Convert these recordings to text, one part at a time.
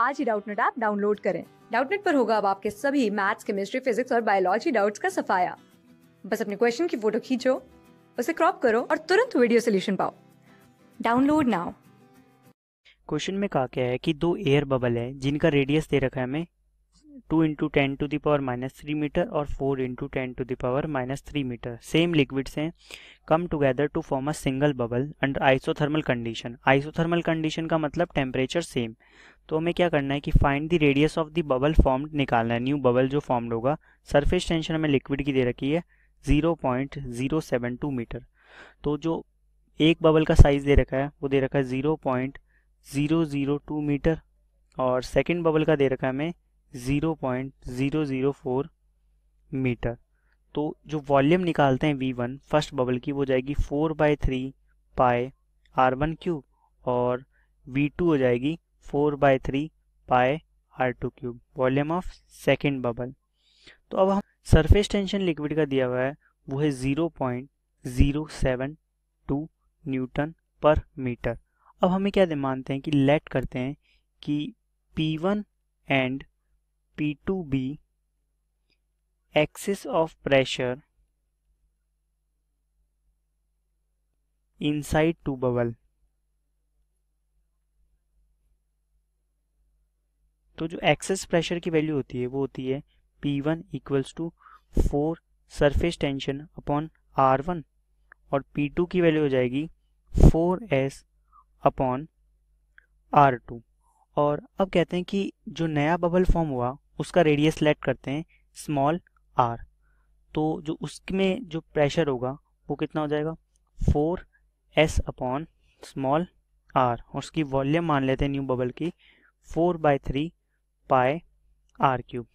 आज ही Doubtnut app download करें डाउटनेट पर होगा अब आपके सभी मैथ्स केमिस्ट्री फिजिक्स और बायोलॉजी डाउट्स का सफाया बस अपने क्वेश्चन की फोटो खींचो उसे क्रॉप करो और तुरंत वीडियो सोल्यूशन पाओ डाउनलोड नाउ क्वेश्चन में कहा गया है कि दो एयर बबल है जिनका रेडियस दे रखा है हमें two into ten to the power minus three metre और four into ten to the power minus three metre same liquids हैं come together to form a single bubble under isothermal condition isothermal condition का मतलब temperature same तो हमें क्या करना है कि find the radius of the bubble form निकालना है न्यू बबल जो फॉर्म्ड होगा सरफेस टेंशन हमें लिक्विड की दे रखी है zero point zero seven two metre तो जो एक बबल का साइज़ दे रखा है वो दे रखा है zero point zero zero two metre और सेकेंड बबल का दे रखा है हमें zero point zero zero four metre तो जो वॉल्यूम निकालते हैं वी वन फर्स्ट बबल की वो जाएगी four by three pi R one cube और वी टू हो जाएगी four by three pi R two cube volume of second bubble तो अब हम सरफेस टेंशन लिक्विड का दिया हुआ है वो है zero point zero seven two newton per metre अब हमें क्या मानते हैं कि लेट करते हैं कि P one and P two be excess of pressure inside two bubble तो जो एक्सेस प्रेशर की वैल्यू होती है वो होती है P one equals to four surface tension upon R one और पी टू की वैल्यू हो जाएगी four S upon R two और अब कहते हैं कि जो नया बबल फॉर्म हुआ उसका रेडियस सेलेक्ट करते हैं स्मॉल आर तो जो उसमें जो प्रेशर होगा वो कितना हो जाएगा four S upon small R और उसकी वॉल्यूम मान लेते हैं न्यू बबल की four by three pi R cube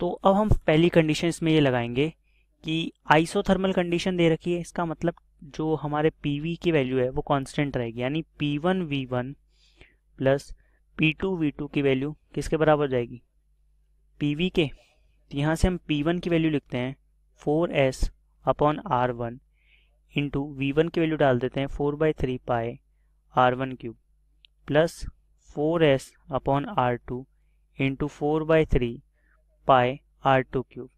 तो अब हम पहली कंडीशन इसमें ये लगाएंगे कि आइसोथर्मल कंडीशन दे रखी है इसका मतलब जो हमारे पी की वैल्यू है वो कांस्टेंट रहेगी यानी P one V one plus P two V two की वैल्यू किसके बराबर जाएगी पी वी के तो यहाँ से हम पी वन की वैल्यू लिखते हैं four S upon R one into V one की वैल्यू डाल देते हैं four by three pi R one cube plus four S upon R two into four by three pi R two cube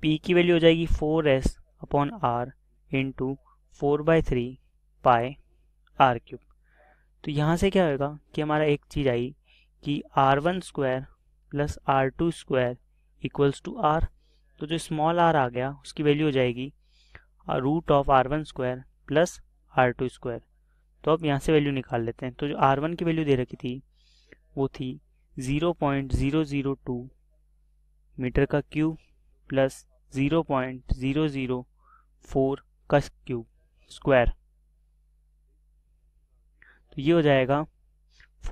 P की value हो जाएगी four S upon R into four by three pi R cube तो यहाँ से क्या होगा कि हमारा एक चीज़ आई कि R one square plus R two square equals to R तो जो स्मॉल आर आ गया उसकी वैल्यू हो जाएगी root of R one square plus R two square तो अब यहाँ से वैल्यू निकाल लेते हैं तो जो आर वन की वैल्यू दे रखी थी वो थी 0.002 मीटर का क्यूब प्लस 0.004 का क्यूब स्क्वायर तो ये हो जाएगा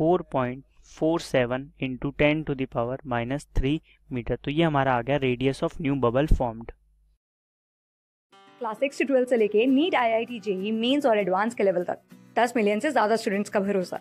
4.47 point four seven into ten to the power minus three metre तो ये हमारा आ गया radius of new bubble formed class six twelfth से लेके NEET I I T JEE mains और एडवांस के लेवल तक 10 मिलियन से ज्यादा स्टूडेंट्स का भरोसा